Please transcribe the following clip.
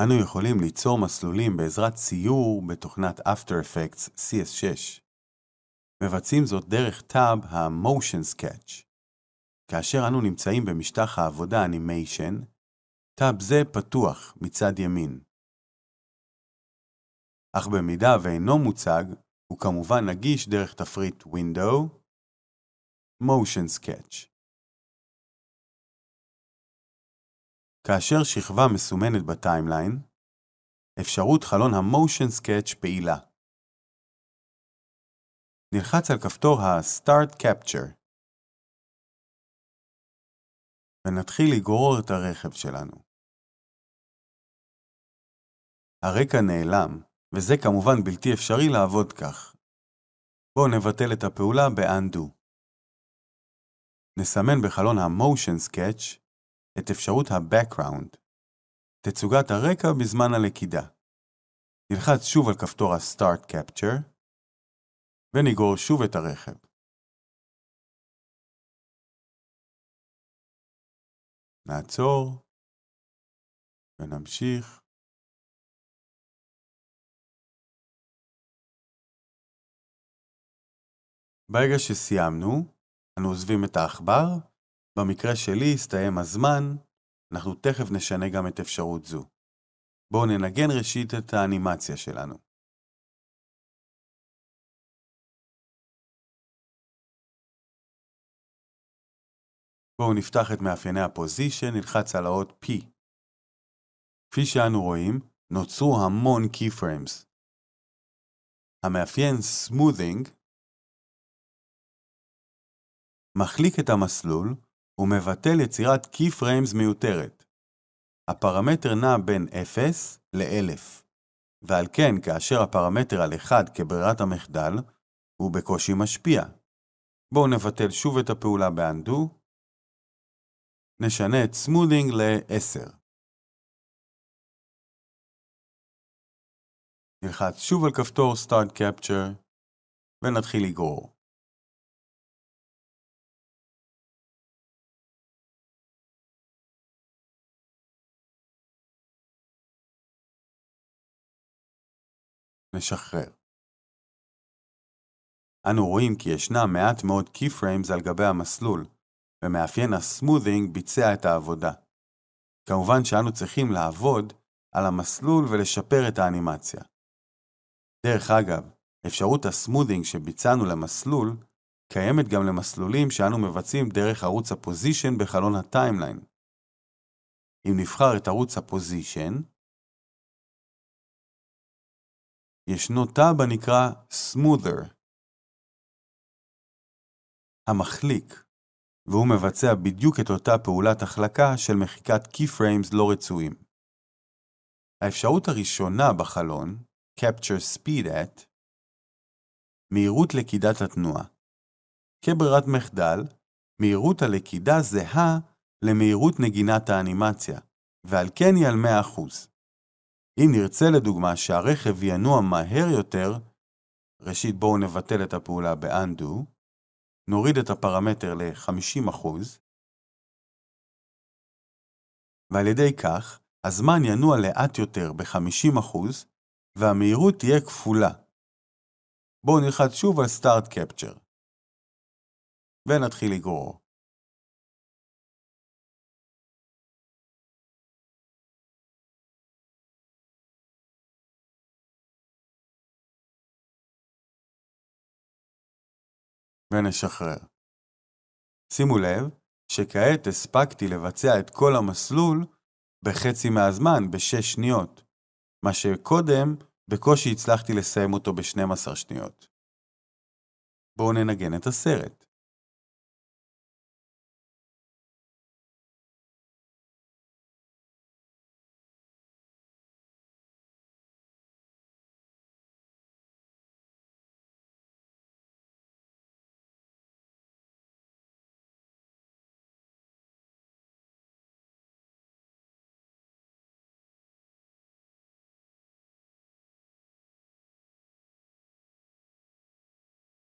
אנו יכולים ליצור מסלולים בעזרת ציור בתוכנת After Effects CS6. מבצעים זאת דרך טאב ה-Motion Sketch. כאשר אנו נמצאים במשטח העבודה Animation, טאב זה פתוח מצד ימין. אך במידה ואינו מוצג, הוא כמובן נגיש דרך תפריט Window, Motion Sketch. כאשר שכבה מסומנת בטיימליין, אפשרות חלון ה-Motion Sketch פעילה. נלחץ על כפתור ה-Start Capture, ונתחיל לגרור את הרכב שלנו. הרקע נעלם, וזה כמובן בלתי אפשרי לעבוד כך. בואו נבטל את הפעולה ב-Undo. נסמן בחלון ה-Motion Sketch את אפשרות ה-Background, תצוגת הרקע בזמן הלכידה. נלחץ שוב על כפתור ה-Start Capture, ונגרור שוב את הרכב. נעצור, ונמשיך. ברגע שסיימנו, אנו עוזבים את העכבר במקרה שלי הסתיים הזמן, אנחנו תכף נשנה גם את אפשרות זו. בואו ננגן ראשית את האנימציה שלנו. בואו נפתח את מאפייני הפוזיישן, נלחץ על האות P. כפי שאנו רואים, נוצרו המון keyframes. המאפיין smoothing מחליק את המסלול ומבטל יצירת key frames מיותרת. הפרמטר נע בין 0 ל-1000, ועל כן כאשר הפרמטר על 1 כברירת המחדל, הוא בקושי משפיע. בואו נבטל שוב את הפעולה ב-undo, נשנה את smoothing ל-10. נלחץ שוב על כפתור Start Capture, ונתחיל לגרור. משחרר. אנו רואים כי ישנם מעט מאוד keyframes על גבי המסלול, ומאפיין הסמות'ינג ביצע את העבודה. כמובן שאנו צריכים לעבוד על המסלול ולשפר את האנימציה. דרך אגב, אפשרות הסמודינג שביצענו למסלול קיימת גם למסלולים שאנו מבצעים דרך ערוץ הפוזיישן בחלון הטיימליין. אם נבחר את ערוץ הפוזיישן, ישנו טאב הנקרא Smoother, המחליק, והוא מבצע בדיוק את אותה פעולת החלקה של מחיקת keyframes לא רצויים. האפשרות הראשונה בחלון, Capture Speed at, מהירות לכידת התנועה. כברירת מחדל, מהירות הלכידה זהה למהירות נגינת האנימציה, ועל כן היא על 100%. אם נרצה לדוגמה שהרכב ינוע מהר יותר, ראשית בואו נבטל את הפעולה ב-undo, נוריד את הפרמטר ל-50%, ועל ידי כך, הזמן ינוע לאט יותר ב-50% והמהירות תהיה כפולה. בואו נלחץ שוב על Start Capture ונתחיל לגרור. ונשחרר. שימו לב שכעת הספקתי לבצע את כל המסלול בחצי מהזמן, בשש שניות, מה שקודם בקושי הצלחתי לסיים אותו ב-12 שניות. בואו ננגן את הסרט.